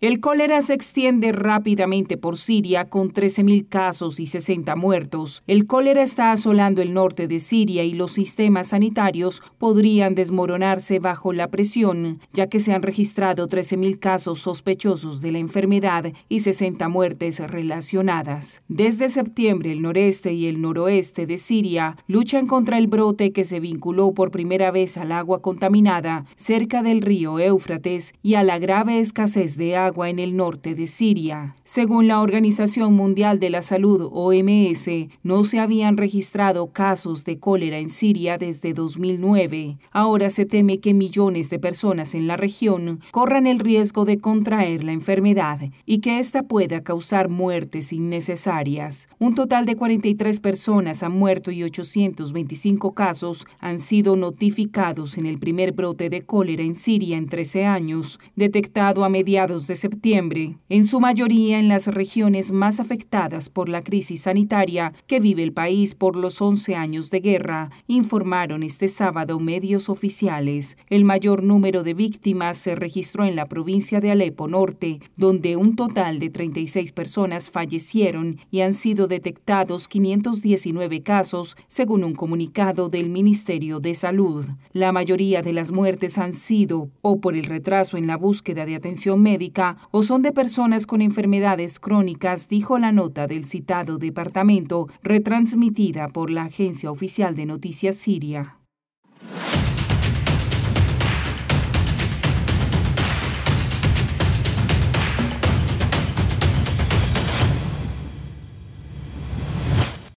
El cólera se extiende rápidamente por Siria con 13.000 casos y 60 muertos. El cólera está asolando el norte de Siria y los sistemas sanitarios podrían desmoronarse bajo la presión, ya que se han registrado 13.000 casos sospechosos de la enfermedad y 60 muertes relacionadas. Desde septiembre, el noreste y el noroeste de Siria luchan contra el brote que se vinculó por primera vez al agua contaminada cerca del río Éufrates y a la grave escasez de agua en el norte de Siria. Según la Organización Mundial de la Salud, OMS, no se habían registrado casos de cólera en Siria desde 2009. Ahora se teme que millones de personas en la región corran el riesgo de contraer la enfermedad y que ésta pueda causar muertes innecesarias. Un total de 43 personas han muerto y 825 casos han sido notificados en el primer brote de cólera en Siria en 13 años, detectado a mediados de septiembre, en su mayoría en las regiones más afectadas por la crisis sanitaria que vive el país por los 11 años de guerra, informaron este sábado medios oficiales. El mayor número de víctimas se registró en la provincia de Alepo Norte, donde un total de 36 personas fallecieron y han sido detectados 519 casos, según un comunicado del Ministerio de Salud. La mayoría de las muertes han sido o por el retraso en la búsqueda de atención médica o son de personas con enfermedades crónicas, dijo la nota del citado departamento retransmitida por la Agencia Oficial de Noticias Siria.